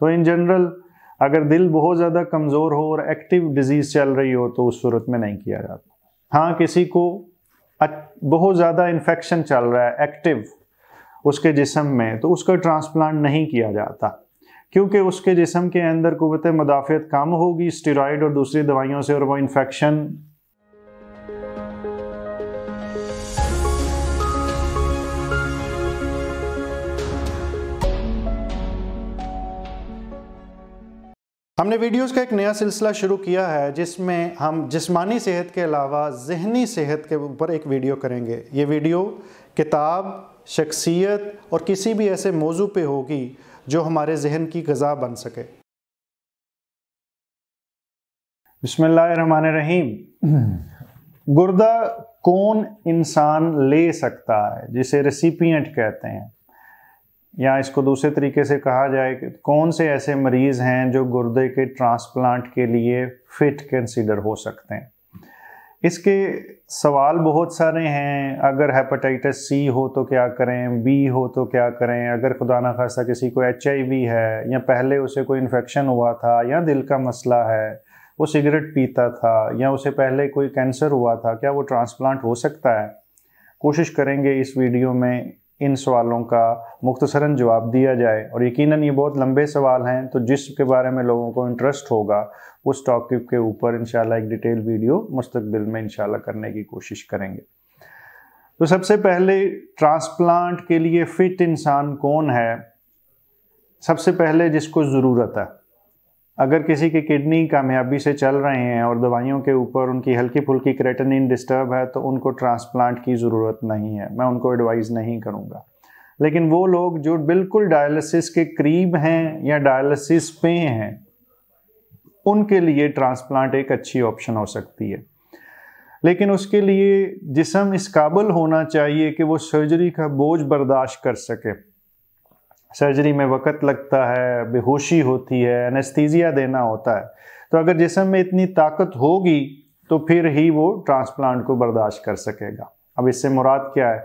तो in general अगर दिल बहुत ज़्यादा कमज़ोर हो और एक्टिव डिजीज़ चल रही हो तो उस सूरत में नहीं किया जाता हाँ किसी को बहुत ज़्यादा इन्फेक्शन चल रहा है एक्टिव उसके जिसम में तो उसका ट्रांसप्लांट नहीं किया जाता क्योंकि उसके जिसम के अंदर कुत मदाफ़त कम होगी स्टेरॉइड और दूसरी दवाइयों से और वो इन्फेक्शन हमने वीडियोस का एक नया सिलसिला शुरू किया है जिसमें हम जिस्मानी सेहत के अलावा जहनी सेहत के ऊपर एक वीडियो करेंगे ये वीडियो किताब शख्सियत और किसी भी ऐसे मौजू पे होगी जो हमारे जहन की गज़ा बन सके बसमान रहीम गुर्दा कौन इंसान ले सकता है जिसे रेसिपियट कहते हैं या इसको दूसरे तरीके से कहा जाए कि कौन से ऐसे मरीज़ हैं जो गुर्दे के ट्रांसप्लांट के लिए फिट कंसीडर हो सकते हैं इसके सवाल बहुत सारे हैं अगर हेपेटाइटिस सी हो तो क्या करें बी हो तो क्या करें अगर खुदा ना खासा किसी को एच है या पहले उसे कोई इन्फेक्शन हुआ था या दिल का मसला है वो सिगरेट पीता था या उसे पहले कोई कैंसर हुआ था क्या वो ट्रांसप्लांट हो सकता है कोशिश करेंगे इस वीडियो में इन सवालों का मुख्तसरा जवाब दिया जाए और यकीनन ये बहुत लंबे सवाल हैं तो जिसके बारे में लोगों को इंटरेस्ट होगा उस टॉपिक के ऊपर इनशाला एक डिटेल वीडियो मुस्तबिल में इनशाला करने की कोशिश करेंगे तो सबसे पहले ट्रांसप्लांट के लिए फ़िट इंसान कौन है सबसे पहले जिसको ज़रूरत है अगर किसी की किडनी कामयाबी से चल रहे हैं और दवाइयों के ऊपर उनकी हल्की फुल्की क्रेटनिन डिस्टर्ब है तो उनको ट्रांसप्लांट की ज़रूरत नहीं है मैं उनको एडवाइस नहीं करूँगा लेकिन वो लोग जो बिल्कुल डायलिसिस के करीब हैं या डायलिसिस पे हैं उनके लिए ट्रांसप्लांट एक अच्छी ऑप्शन हो सकती है लेकिन उसके लिए जिसम इस काबिल होना चाहिए कि वो सर्जरी का बोझ बर्दाश्त कर सके सर्जरी में वक़्त लगता है बेहोशी होती है एनेस्थीजिया देना होता है तो अगर जिसम में इतनी ताकत होगी तो फिर ही वो ट्रांसप्लांट को बर्दाश्त कर सकेगा अब इससे मुराद क्या है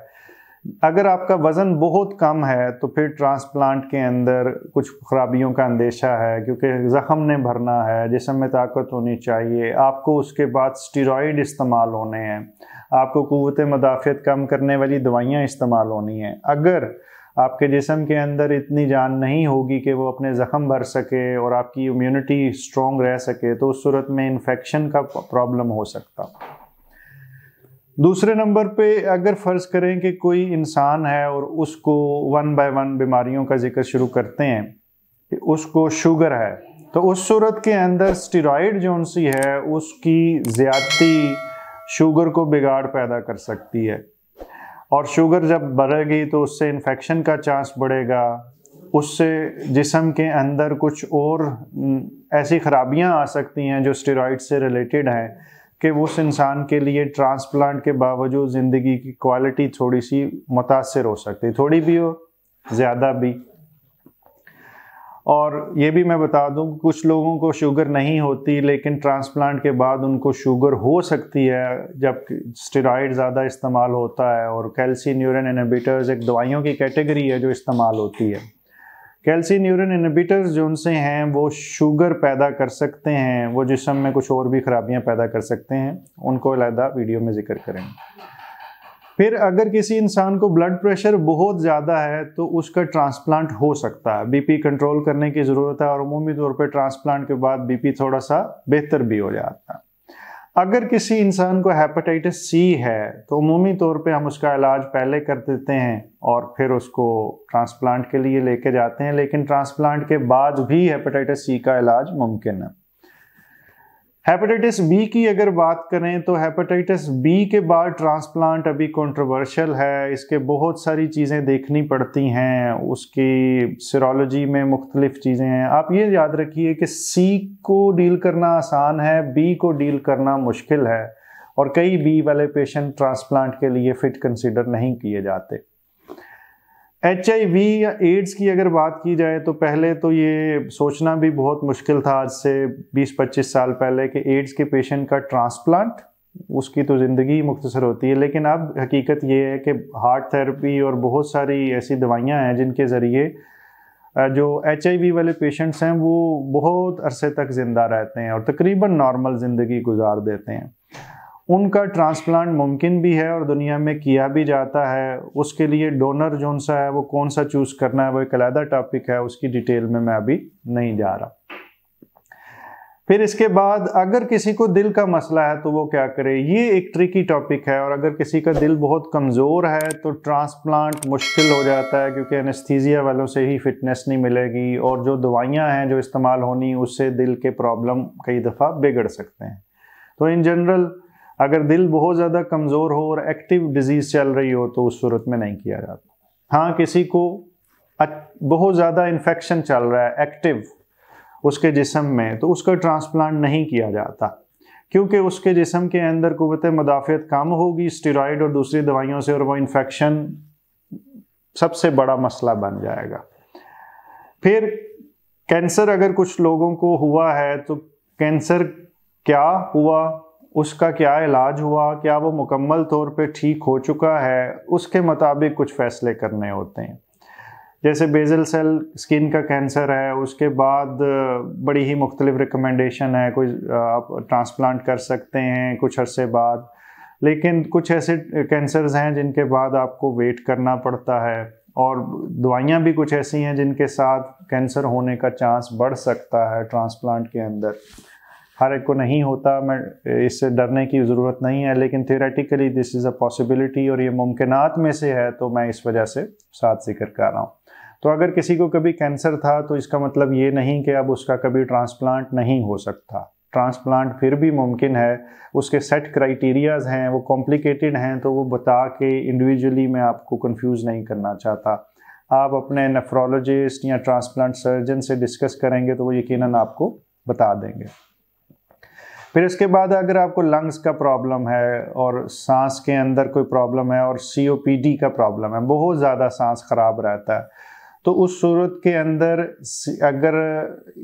अगर आपका वज़न बहुत कम है तो फिर ट्रांसप्लांट के अंदर कुछ खराबियों का अंदेशा है क्योंकि ज़ख़म ने भरना है जिसम में ताकत होनी चाहिए आपको उसके बाद स्टीरोड इस्तेमाल होने हैं आपको क़वत मदाफ़त कम करने वाली दवाइयाँ इस्तेमाल होनी हैं अगर आपके जिसम के अंदर इतनी जान नहीं होगी कि वो अपने ज़ख़म भर सके और आपकी इम्यूनिटी स्ट्रॉन्ग रह सके तो उस सूरत में इन्फेक्शन का प्रॉब्लम हो सकता दूसरे नंबर पे अगर फ़र्ज़ करें कि कोई इंसान है और उसको वन बाय वन बीमारियों का जिक्र शुरू करते हैं कि उसको शुगर है तो उस सूरत के अंदर स्टेरॉइड जो सी है उसकी ज़्यादती शुगर को बिगाड़ पैदा कर सकती है और शुगर जब बढ़ेगी तो उससे इन्फेक्शन का चांस बढ़ेगा उससे जिसम के अंदर कुछ और ऐसी खराबियां आ सकती हैं जो स्टेरॉइड से रिलेटेड हैं कि उस इंसान के लिए ट्रांसप्लांट के बावजूद ज़िंदगी की क्वालिटी थोड़ी सी मुतासर हो सकती थोड़ी भी हो ज़्यादा भी और ये भी मैं बता दूं कुछ लोगों को शुगर नहीं होती लेकिन ट्रांसप्लांट के बाद उनको शुगर हो सकती है जब स्टेरॉइड ज़्यादा इस्तेमाल होता है और कैल्सी न्यूरन इनबीटर्स एक दवाइयों की कैटेगरी है जो इस्तेमाल होती है कैल्सी न्यूरन इनबिटर्स जो उनसे हैं वो शुगर पैदा कर सकते हैं वो जिसम में कुछ और भी खराबियाँ पैदा कर सकते हैं उनको अलहदा वीडियो में जिक्र करेंगे फिर अगर किसी इंसान को ब्लड प्रेशर बहुत ज़्यादा है तो उसका ट्रांसप्लांट हो सकता है बीपी कंट्रोल करने की ज़रूरत है और अमूमी तौर पर ट्रांसप्लांट के बाद बीपी थोड़ा सा बेहतर भी हो जाता है अगर किसी इंसान को हेपेटाइटिस सी है तो अमूमी तौर पे हम उसका इलाज पहले कर देते हैं और फिर उसको ट्रांसप्लांट के लिए लेके जाते हैं लेकिन ट्रांसप्लांट के बाद भी हेपेटाइटिस सी का इलाज मुमकिन है हेपेटाइटिस बी की अगर बात करें तो हेपेटाइटिस बी के बाद ट्रांसप्लांट अभी कंट्रोवर्शियल है इसके बहुत सारी चीज़ें देखनी पड़ती हैं उसकी सिरोलॉजी में मुख्तलिफ चीज़ें हैं आप ये याद रखिए कि सी को डील करना आसान है बी को डील करना मुश्किल है और कई बी वाले पेशेंट ट्रांसप्लांट के लिए फिट कंसिडर नहीं किए जाते एच या एड्स की अगर बात की जाए तो पहले तो ये सोचना भी बहुत मुश्किल था आज से 20-25 साल पहले कि एड्स के पेशेंट का ट्रांसप्लांट उसकी तो ज़िंदगी मुख्तसर होती है लेकिन अब हकीकत ये है कि हार्ट थेरेपी और बहुत सारी ऐसी दवाइयाँ हैं जिनके ज़रिए जो एच वाले पेशेंट्स हैं वो बहुत अरसे तक ज़िंदा रहते हैं और तकरीबन नॉर्मल ज़िंदगी गुजार देते हैं उनका ट्रांसप्लांट मुमकिन भी है और दुनिया में किया भी जाता है उसके लिए डोनर जो सा है वो कौन सा चूज़ करना है वो एक अलहदा टॉपिक है उसकी डिटेल में मैं अभी नहीं जा रहा फिर इसके बाद अगर किसी को दिल का मसला है तो वो क्या करे ये एक ट्रिकी टॉपिक है और अगर किसी का दिल बहुत कमज़ोर है तो ट्रांसप्लांट मुश्किल हो जाता है क्योंकि एनेस्थीजिया वालों से ही फिटनेस नहीं मिलेगी और जो दवाइयाँ हैं जो इस्तेमाल होनी उससे दिल के प्रॉब्लम कई दफ़ा बिगड़ सकते हैं तो इन जनरल अगर दिल बहुत ज़्यादा कमज़ोर हो और एक्टिव डिजीज़ चल रही हो तो उस सूरत में नहीं किया जाता हाँ किसी को बहुत ज़्यादा इन्फेक्शन चल रहा है एक्टिव उसके जिसम में तो उसका ट्रांसप्लांट नहीं किया जाता क्योंकि उसके जिसम के अंदर कुत मदाफियत कम होगी स्टेरॉयड और दूसरी दवाइयों से और वह इन्फेक्शन सबसे बड़ा मसला बन जाएगा फिर कैंसर अगर कुछ लोगों को हुआ है तो कैंसर क्या हुआ उसका क्या इलाज हुआ क्या वो मुकम्मल तौर पे ठीक हो चुका है उसके मुताबिक कुछ फ़ैसले करने होते हैं जैसे बेजल सेल स्किन का कैंसर है उसके बाद बड़ी ही मुख्तलिफ रिकमेंडेशन है कोई आप ट्रांसप्लांट कर सकते हैं कुछ अरसे बाद लेकिन कुछ ऐसे कैंसर्स हैं जिनके बाद आपको वेट करना पड़ता है और दवाइयाँ भी कुछ ऐसी हैं जिनके साथ कैंसर होने का चांस बढ़ सकता है ट्रांसप्लांट के अंदर हर एक को नहीं होता मैं इससे डरने की ज़रूरत नहीं है लेकिन theoretically this is a possibility और ये मुमकिनात में से है तो मैं इस वजह से साथ जिक्र कर रहा हूँ तो अगर किसी को कभी कैंसर था तो इसका मतलब ये नहीं कि अब उसका कभी ट्रांसप्लांट नहीं हो सकता ट्रांसप्लांट फिर भी मुमकिन है उसके सेट क्राइटेरियाज हैं वो कॉम्प्लिकेटेड हैं तो वो बता के इंडिविजुअली मैं आपको कंफ्यूज नहीं करना चाहता आप अपने नेफ्रोलॉजिस्ट या ट्रांसप्लांट सर्जन से डिस्कस करेंगे तो वो यकीनन आपको बता देंगे फिर इसके बाद अगर आपको लंग्स का प्रॉब्लम है और सांस के अंदर कोई प्रॉब्लम है और सीओपीडी का प्रॉब्लम है बहुत ज़्यादा सांस ख़राब रहता है तो उस सूरत के अंदर अगर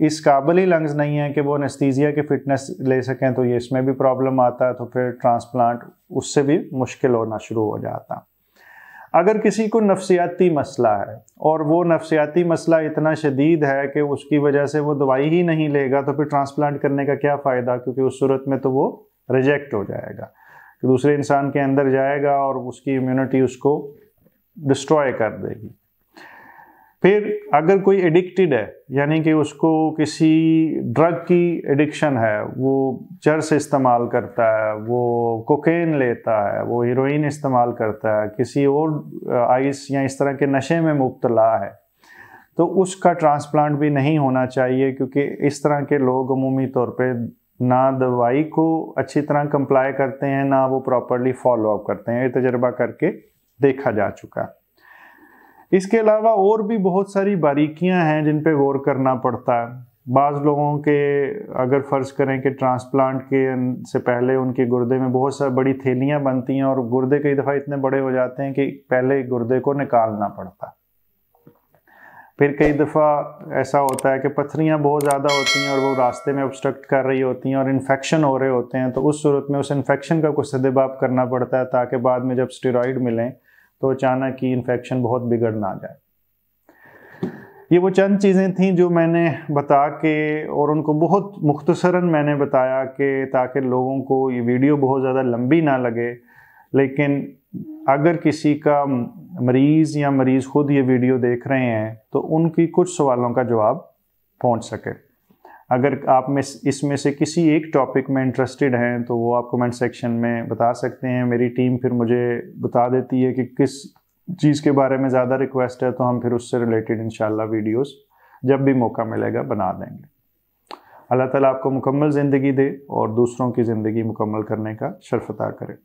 इस काबिल ही लंग्स नहीं है कि वो नस्तीजिया के फिटनेस ले सकें तो ये इसमें भी प्रॉब्लम आता है तो फिर ट्रांसप्लांट उससे भी मुश्किल होना शुरू हो जाता अगर किसी को नफसियाती मसला है और वो नफसियाती मसला इतना शदीद है कि उसकी वजह से वो दवाई ही नहीं लेगा तो फिर ट्रांसप्लांट करने का क्या फ़ायदा क्योंकि उस सूरत में तो वो रिजेक्ट हो जाएगा तो दूसरे इंसान के अंदर जाएगा और उसकी इम्यूनिटी उसको डिस्ट्रॉय कर देगी फिर अगर कोई एडिक्टेड है यानी कि उसको किसी ड्रग की एडिक्शन है वो चर्स इस्तेमाल करता है वो कोकेन लेता है वो हीरोइन इस्तेमाल करता है किसी और आइस uh, या इस तरह के नशे में मुबतला है तो उसका ट्रांसप्लांट भी नहीं होना चाहिए क्योंकि इस तरह के लोग अमूमी तौर पे ना दवाई को अच्छी तरह कंप्लाई करते हैं ना वो प्रॉपरली फॉलो अप करते हैं ये तजर्बा करके देखा जा चुका है इसके अलावा और भी बहुत सारी बारीकियां हैं जिन पे गौर करना पड़ता है बाज़ लोगों के अगर फ़र्ज़ करें कि ट्रांसप्लांट के से पहले उनके गुर्दे में बहुत सारी बड़ी थैलियाँ बनती हैं और गुर्दे कई दफ़ा इतने बड़े हो जाते हैं कि पहले गुर्दे को निकालना पड़ता है फिर कई दफ़ा ऐसा होता है कि पथरियाँ बहुत ज़्यादा होती हैं और वो रास्ते में ऑब्स्ट्रक्ट कर रही होती हैं और इन्फेक्शन हो रहे होते हैं तो उस सूरत में उस इन्फेक्शन का कुछ सदबाप करना पड़ता है ताकि बाद में जब स्टेरॉइड मिलें तो अचानक की इन्फेक्शन बहुत बिगड़ ना जाए ये वो चंद चीज़ें थी जो मैंने बता के और उनको बहुत मुख्तसरा मैंने बताया कि ताकि लोगों को ये वीडियो बहुत ज़्यादा लंबी ना लगे लेकिन अगर किसी का मरीज़ या मरीज़ ख़ुद ये वीडियो देख रहे हैं तो उनकी कुछ सवालों का जवाब पहुंच सके अगर आप में इसमें से किसी एक टॉपिक में इंटरेस्टेड हैं तो वो आप कमेंट सेक्शन में बता सकते हैं मेरी टीम फिर मुझे बता देती है कि किस चीज़ के बारे में ज़्यादा रिक्वेस्ट है तो हम फिर उससे रिलेटेड इन वीडियोस जब भी मौका मिलेगा बना देंगे अल्लाह ताला आपको मुकम्मल ज़िंदगी दे और दूसरों की ज़िंदगी मुकम्मल करने का शरफता करें